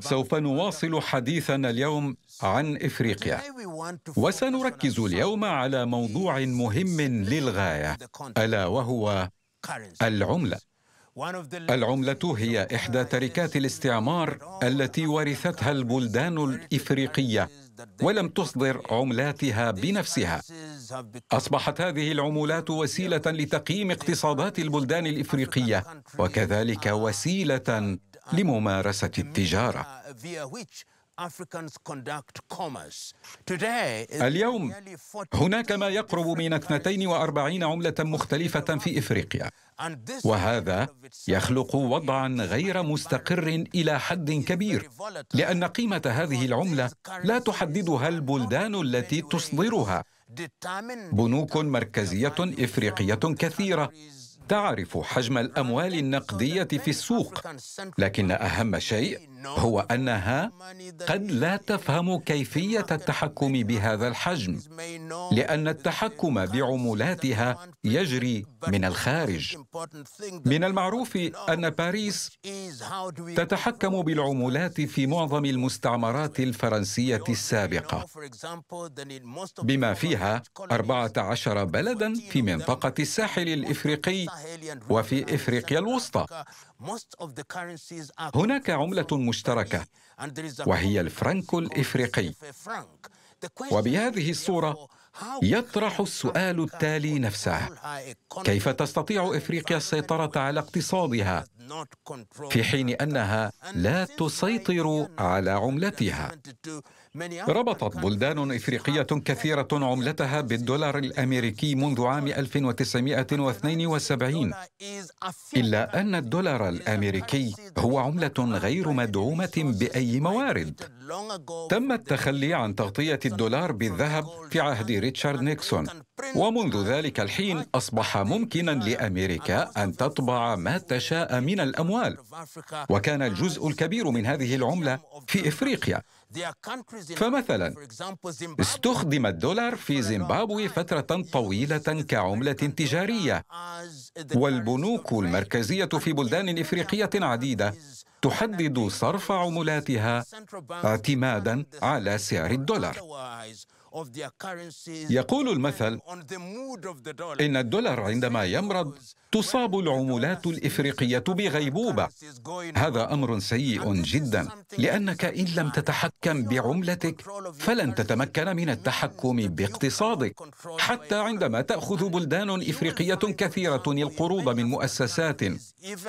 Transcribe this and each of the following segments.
سوف نواصل حديثنا اليوم عن افريقيا وسنركز اليوم على موضوع مهم للغايه الا وهو العمله العمله هي احدى تركات الاستعمار التي ورثتها البلدان الافريقيه ولم تصدر عملاتها بنفسها اصبحت هذه العمولات وسيله لتقييم اقتصادات البلدان الافريقيه وكذلك وسيله لممارسة التجارة. اليوم هناك ما يقرب من 42 عملة مختلفة في إفريقيا وهذا يخلق وضعا غير مستقر إلى حد كبير لأن قيمة هذه العملة لا تحددها البلدان التي تصدرها بنوك مركزية إفريقية كثيرة تعرف حجم الاموال النقديه في السوق لكن اهم شيء هو انها قد لا تفهم كيفيه التحكم بهذا الحجم لان التحكم بعمولاتها يجري من الخارج من المعروف ان باريس تتحكم بالعمولات في معظم المستعمرات الفرنسيه السابقه بما فيها 14 بلدا في منطقه الساحل الافريقي وفي إفريقيا الوسطى هناك عملة مشتركة وهي الفرنك الإفريقي وبهذه الصورة يطرح السؤال التالي نفسه كيف تستطيع افريقيا السيطره على اقتصادها في حين انها لا تسيطر على عملتها ربطت بلدان إفريقية كثيرة عملتها بالدولار الأمريكي منذ عام 1972 إلا أن الدولار الأمريكي هو عملة غير مدعومة بأي موارد تم التخلي عن تغطية الدولار بالذهب في عهد ريتشارد نيكسون ومنذ ذلك الحين أصبح ممكنا لأمريكا أن تطبع ما تشاء من الأموال وكان الجزء الكبير من هذه العملة في إفريقيا فمثلا استخدم الدولار في زيمبابوي فترة طويلة كعملة تجارية والبنوك المركزية في بلدان إفريقية عديدة تحدد صرف عملاتها اعتمادا على سعر الدولار يقول المثل إن الدولار عندما يمرض تصاب العملات الإفريقية بغيبوبة هذا أمر سيء جدا لأنك إن لم تتحكم بعملتك فلن تتمكن من التحكم باقتصادك حتى عندما تأخذ بلدان إفريقية كثيرة القروض من مؤسسات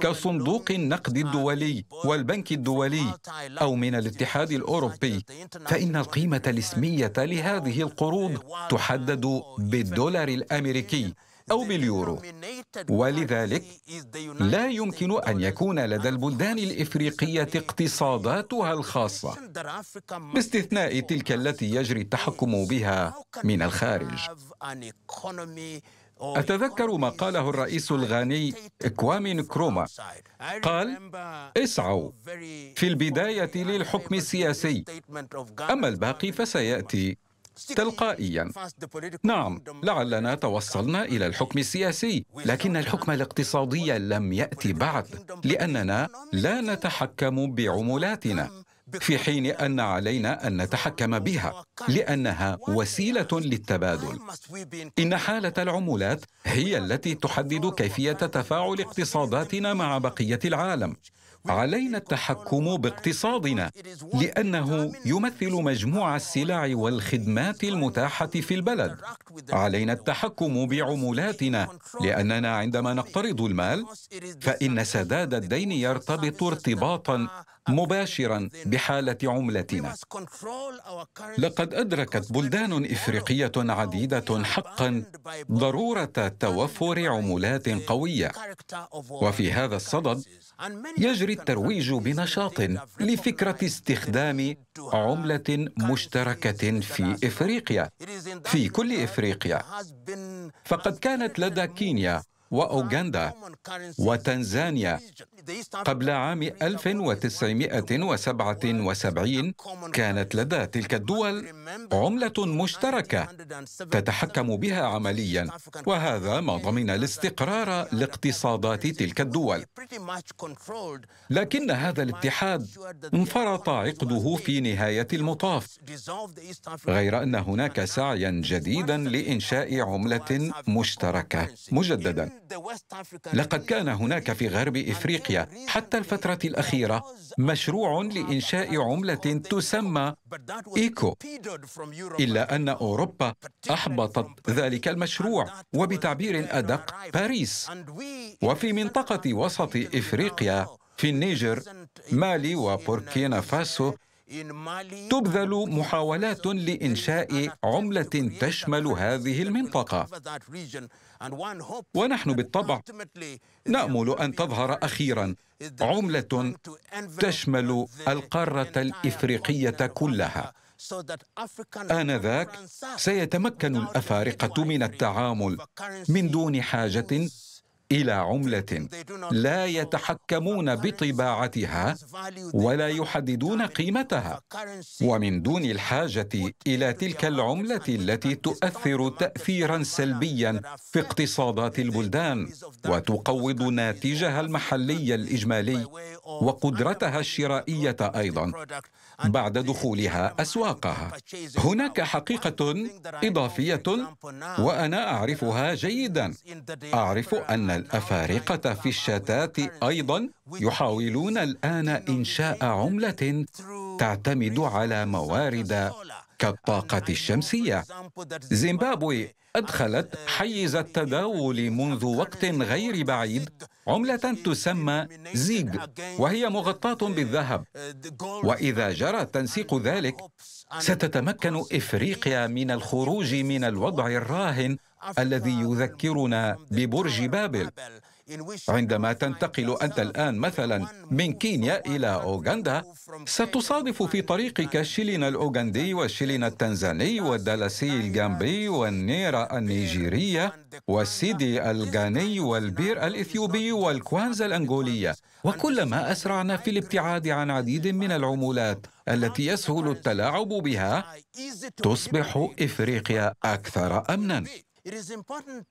كصندوق النقد الدولي والبنك الدولي أو من الاتحاد الأوروبي فإن القيمة الاسمية لهذه هذه القروض تحدد بالدولار الامريكي او باليورو ولذلك لا يمكن ان يكون لدى البلدان الافريقيه اقتصاداتها الخاصه باستثناء تلك التي يجري التحكم بها من الخارج أتذكر ما قاله الرئيس الغاني كوامي كروما قال اسعوا في البداية للحكم السياسي أما الباقي فسيأتي تلقائيا نعم لعلنا توصلنا الى الحكم السياسي لكن الحكم الاقتصادي لم ياتي بعد لاننا لا نتحكم بعملاتنا في حين ان علينا ان نتحكم بها لانها وسيله للتبادل ان حاله العمولات هي التي تحدد كيفيه تفاعل اقتصاداتنا مع بقيه العالم علينا التحكم باقتصادنا لانه يمثل مجموع السلع والخدمات المتاحه في البلد علينا التحكم بعملاتنا لاننا عندما نقترض المال فان سداد الدين يرتبط ارتباطا مباشرا بحاله عملتنا لقد ادركت بلدان افريقيه عديده حقا ضروره توفر عملات قويه وفي هذا الصدد يجري الترويج بنشاط لفكره استخدام عمله مشتركه في افريقيا في كل افريقيا فقد كانت لدى كينيا وأوغندا وتنزانيا قبل عام 1977 كانت لدى تلك الدول عملة مشتركة تتحكم بها عمليا وهذا ما ضمن الاستقرار لاقتصادات تلك الدول لكن هذا الاتحاد انفرط عقده في نهاية المطاف غير أن هناك سعيا جديدا لإنشاء عملة مشتركة مجددا لقد كان هناك في غرب افريقيا حتى الفتره الاخيره مشروع لانشاء عمله تسمى ايكو الا ان اوروبا احبطت ذلك المشروع وبتعبير ادق باريس وفي منطقه وسط افريقيا في النيجر مالي وبوركينا فاسو تبذل محاولات لإنشاء عملة تشمل هذه المنطقة ونحن بالطبع نأمل أن تظهر أخيرا عملة تشمل القارة الإفريقية كلها آنذاك سيتمكن الأفارقة من التعامل من دون حاجة الى عمله لا يتحكمون بطباعتها ولا يحددون قيمتها ومن دون الحاجه الى تلك العمله التي تؤثر تاثيرا سلبيا في اقتصادات البلدان وتقوض ناتجها المحلي الاجمالي وقدرتها الشرائيه ايضا بعد دخولها اسواقها هناك حقيقه اضافيه وانا اعرفها جيدا اعرف ان الأفارقة في الشتات أيضا يحاولون الآن إنشاء عملة تعتمد على موارد كالطاقة الشمسية. زيمبابوي أدخلت حيز التداول منذ وقت غير بعيد عملة تسمى زيغ وهي مغطاة بالذهب وإذا جرى تنسيق ذلك ستتمكن إفريقيا من الخروج من الوضع الراهن الذي يذكرنا ببرج بابل عندما تنتقل انت الان مثلا من كينيا الى اوغندا ستصادف في طريقك الشلين الاوغندي والشلين التنزاني والدلسي الجامبي والنيرة النيجيريه والسيدي الغاني والبير الاثيوبي والكوانزا الانغوليه وكلما اسرعنا في الابتعاد عن عديد من العمولات التي يسهل التلاعب بها تصبح افريقيا اكثر امنا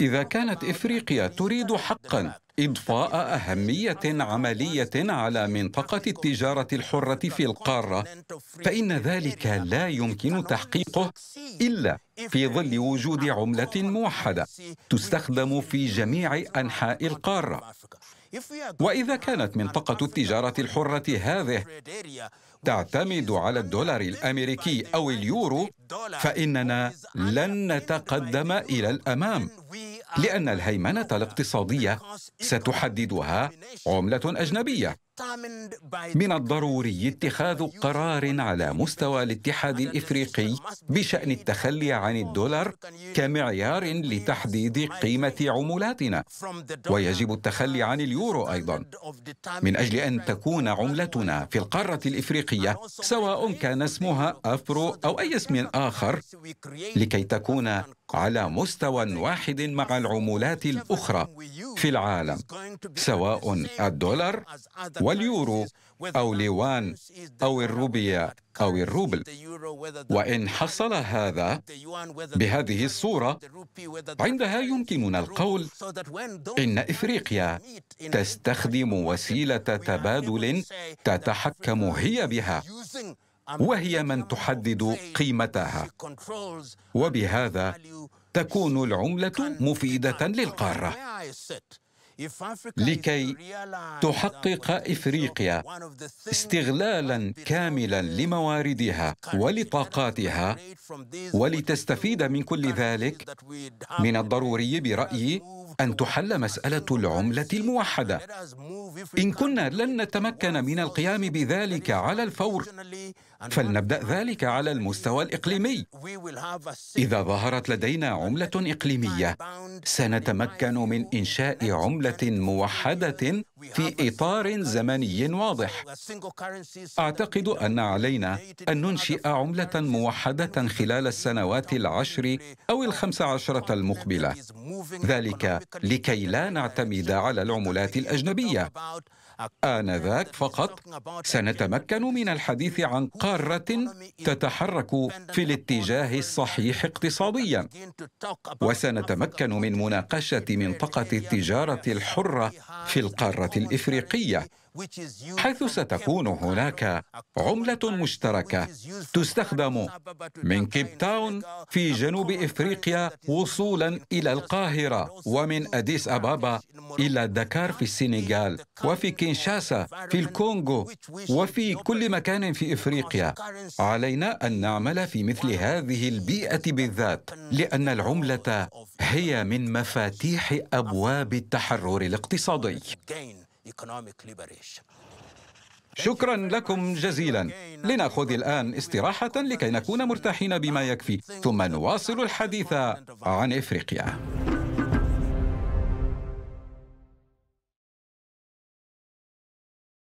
إذا كانت إفريقيا تريد حقا إضفاء أهمية عملية على منطقة التجارة الحرة في القارة فإن ذلك لا يمكن تحقيقه إلا في ظل وجود عملة موحدة تستخدم في جميع أنحاء القارة واذا كانت منطقه التجاره الحره هذه تعتمد على الدولار الامريكي او اليورو فاننا لن نتقدم الى الامام لان الهيمنه الاقتصاديه ستحددها عمله اجنبيه من الضروري اتخاذ قرار على مستوى الاتحاد الافريقي بشان التخلي عن الدولار كمعيار لتحديد قيمه عملاتنا ويجب التخلي عن اليورو ايضا من اجل ان تكون عملتنا في القاره الافريقيه سواء كان اسمها افرو او اي اسم اخر لكي تكون على مستوى واحد مع العملات الاخرى في العالم سواء الدولار و واليورو أو ليوان أو الروبية أو الروبل وإن حصل هذا بهذه الصورة عندها يمكننا القول إن إفريقيا تستخدم وسيلة تبادل تتحكم هي بها وهي من تحدد قيمتها وبهذا تكون العملة مفيدة للقارة لكي تحقق افريقيا استغلالا كاملا لمواردها ولطاقاتها ولتستفيد من كل ذلك من الضروري برايي ان تحل مساله العمله الموحده ان كنا لن نتمكن من القيام بذلك على الفور فلنبدا ذلك على المستوى الاقليمي اذا ظهرت لدينا عمله اقليميه سنتمكن من انشاء عمله موحده في اطار زمني واضح اعتقد ان علينا ان ننشئ عمله موحده خلال السنوات العشر او الخمس عشره المقبله ذلك لكي لا نعتمد على العملات الاجنبيه آنذاك فقط سنتمكن من الحديث عن قارة تتحرك في الاتجاه الصحيح اقتصاديا وسنتمكن من مناقشة منطقة التجارة الحرة في القارة الإفريقية حيث ستكون هناك عملة مشتركة تستخدم من كيب تاون في جنوب إفريقيا وصولا إلى القاهرة ومن أديس أبابا إلى دكار في السنغال وفي كينشاسا في الكونغو وفي كل مكان في إفريقيا علينا أن نعمل في مثل هذه البيئة بالذات لأن العملة هي من مفاتيح أبواب التحرر الاقتصادي شكرا لكم جزيلا لنأخذ الآن استراحة لكي نكون مرتاحين بما يكفي ثم نواصل الحديث عن إفريقيا